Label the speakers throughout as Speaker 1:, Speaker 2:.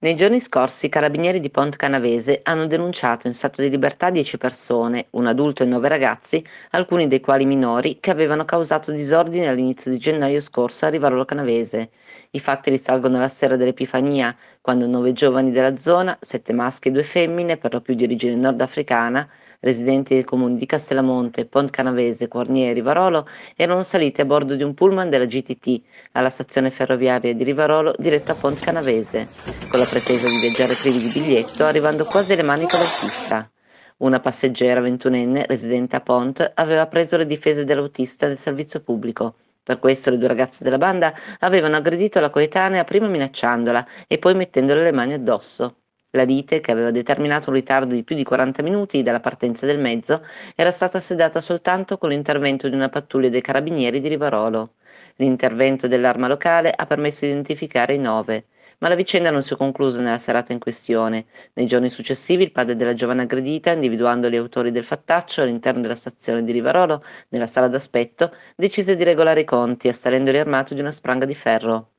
Speaker 1: Nei giorni scorsi i carabinieri di Pont Canavese hanno denunciato in stato di libertà 10 persone, un adulto e 9 ragazzi, alcuni dei quali minori, che avevano causato disordini all'inizio di gennaio scorso a Rivarolo Canavese. I fatti risalgono alla sera dell'Epifania, quando 9 giovani della zona, 7 maschi e 2 femmine, per lo più di origine nordafricana, residenti dei comuni di Castellamonte, Pont Canavese, Quarnieri e Rivarolo, erano saliti a bordo di un pullman della GTT alla stazione ferroviaria di Rivarolo diretta a Pont Canavese. Con la pretesa di viaggiare privi di biglietto, arrivando quasi alle mani con l'autista. Una passeggera ventunenne, residente a Pont, aveva preso le difese dell'autista nel servizio pubblico. Per questo le due ragazze della banda avevano aggredito la coetanea prima minacciandola e poi mettendole le mani addosso. La lite, che aveva determinato un ritardo di più di 40 minuti dalla partenza del mezzo, era stata sedata soltanto con l'intervento di una pattuglia dei carabinieri di Rivarolo. L'intervento dell'arma locale ha permesso di identificare i nove ma la vicenda non si concluse nella serata in questione. Nei giorni successivi il padre della giovane aggredita, individuando gli autori del fattaccio all'interno della stazione di Rivarolo, nella sala d'aspetto, decise di regolare i conti, assalendoli armato di una spranga di ferro.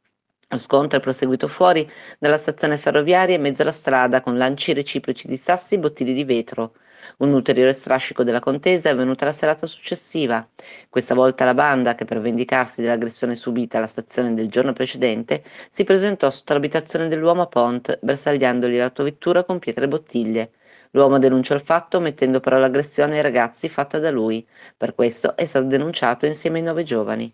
Speaker 1: Lo scontro è proseguito fuori dalla stazione ferroviaria in mezzo alla strada con lanci reciproci di sassi e bottiglie di vetro. Un ulteriore strascico della contesa è avvenuto la serata successiva. Questa volta la banda, che per vendicarsi dell'aggressione subita alla stazione del giorno precedente, si presentò sotto l'abitazione dell'uomo a Pont, bersagliandogli l'autovettura con pietre e bottiglie. L'uomo denunciò il fatto mettendo però l'aggressione ai ragazzi fatta da lui. Per questo è stato denunciato insieme ai nove giovani.